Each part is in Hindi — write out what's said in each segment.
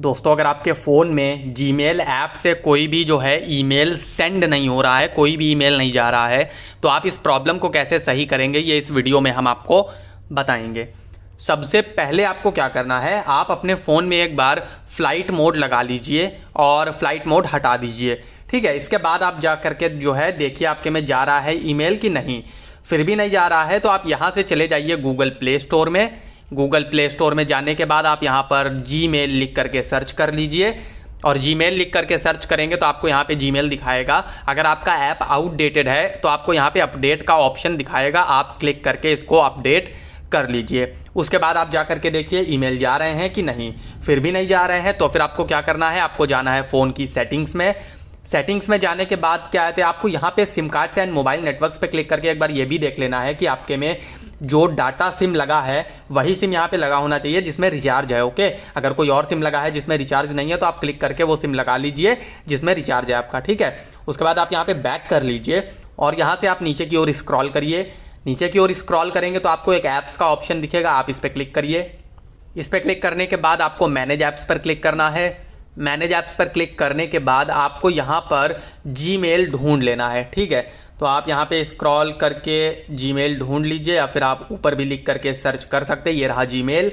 दोस्तों अगर आपके फ़ोन में मेल ऐप से कोई भी जो है ईमेल सेंड नहीं हो रहा है कोई भी ईमेल नहीं जा रहा है तो आप इस प्रॉब्लम को कैसे सही करेंगे ये इस वीडियो में हम आपको बताएंगे सबसे पहले आपको क्या करना है आप अपने फ़ोन में एक बार फ़्लाइट मोड लगा लीजिए और फ़्लाइट मोड हटा दीजिए ठीक है इसके बाद आप जा करके जो है देखिए आपके में जा रहा है मेल कि नहीं फिर भी नहीं जा रहा है तो आप यहाँ से चले जाइए गूगल प्ले स्टोर में गूगल प्ले स्टोर में जाने के बाद आप यहाँ पर जी मेल लिख करके सर्च कर लीजिए और जी मेल लिख करके सर्च करेंगे तो आपको यहाँ पे जी मेल दिखाएगा अगर आपका ऐप आउटडेटेड है तो आपको यहाँ पे अपडेट का ऑप्शन दिखाएगा आप क्लिक करके इसको अपडेट कर लीजिए उसके बाद आप जा कर के देखिए ईमेल जा रहे हैं कि नहीं फिर भी नहीं जा रहे हैं तो फिर आपको क्या करना है आपको जाना है फ़ोन की सेटिंग्स में सेटिंग्स में जाने के बाद क्या है आपको यहाँ पे SIM cards and mobile networks पे क्लिक करके एक बार ये भी देख लेना है कि आपके में जो डाटा सिम लगा है वही सिम यहाँ पे लगा होना चाहिए जिसमें रिचार्ज है ओके अगर कोई और सिम लगा है जिसमें रिचार्ज नहीं है तो आप क्लिक करके वो सिम लगा लीजिए जिसमें रिचार्ज है आपका ठीक है उसके बाद आप यहाँ पे बैक कर लीजिए और यहाँ से आप नीचे की ओर स्क्रॉल करिए नीचे की ओर स्क्रॉल करेंगे तो आपको एक ऐप्स का ऑप्शन दिखेगा आप इस पर क्लिक करिए इस पर क्लिक करने के बाद आपको मैनेज ऐप्स पर क्लिक करना है मैनेज ऐप्स पर क्लिक करने के बाद आपको यहाँ पर जी ढूंढ लेना है ठीक है तो आप यहाँ पे स्क्रॉल करके जीमेल ढूंढ लीजिए या फिर आप ऊपर भी लिख करके सर्च कर सकते हैं ये रहा जीमेल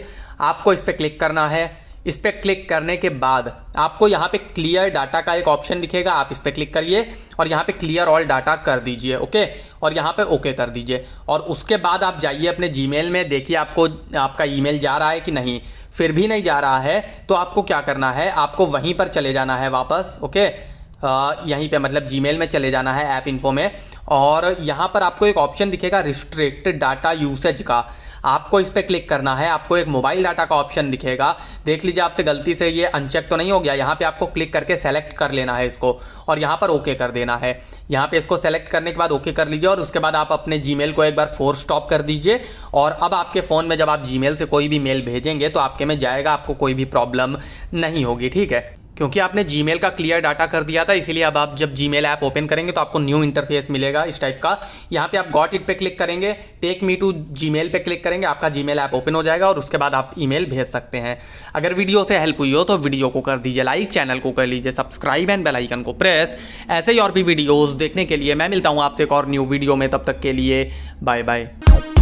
आपको इस पर क्लिक करना है इस पर क्लिक करने के बाद आपको यहाँ पे क्लियर डाटा का एक ऑप्शन दिखेगा आप इस पर क्लिक करिए और यहाँ पे क्लियर ऑल डाटा कर दीजिए ओके और यहाँ पे ओके कर दीजिए और उसके बाद आप जाइए अपने जी में देखिए आपको आपका ई जा रहा है कि नहीं फिर भी नहीं जा रहा है तो आपको क्या करना है आपको वहीं पर चले जाना है वापस ओके आ, यहीं पे मतलब जीमेल में चले जाना है ऐप इन्फो में और यहाँ पर आपको एक ऑप्शन दिखेगा रिस्ट्रिक्ट डाटा यूसेज का आपको इस पर क्लिक करना है आपको एक मोबाइल डाटा का ऑप्शन दिखेगा देख लीजिए आपसे गलती से ये अनचेक तो नहीं हो गया यहाँ पे आपको क्लिक करके सेलेक्ट कर लेना है इसको और यहाँ पर ओके कर देना है यहाँ पे इसको सेलेक्ट करने के बाद ओके कर लीजिए और उसके बाद आप अपने जी को एक बार फोर स्टॉप कर दीजिए और अब आपके फ़ोन में जब आप जी से कोई भी मेल भेजेंगे तो आपके में जाएगा आपको कोई भी प्रॉब्लम नहीं होगी ठीक है क्योंकि आपने जी का क्लियर डाटा कर दिया था इसीलिए अब आप जब जी ऐप ओपन करेंगे तो आपको न्यू इंटरफेस मिलेगा इस टाइप का यहाँ पे आप गॉट इट पे क्लिक करेंगे टेक मी टू जी पे क्लिक करेंगे आपका जी ऐप ओपन हो जाएगा और उसके बाद आप ईमेल भेज सकते हैं अगर वीडियो से हेल्प हुई हो तो वीडियो को कर दीजिए लाइक चैनल को कर लीजिए सब्सक्राइब एंड बेलाइकन को प्रेस ऐसे ही और भी वीडियोज़ देखने के लिए मैं मिलता हूँ आपसे एक और न्यू वीडियो में तब तक के लिए बाय बाय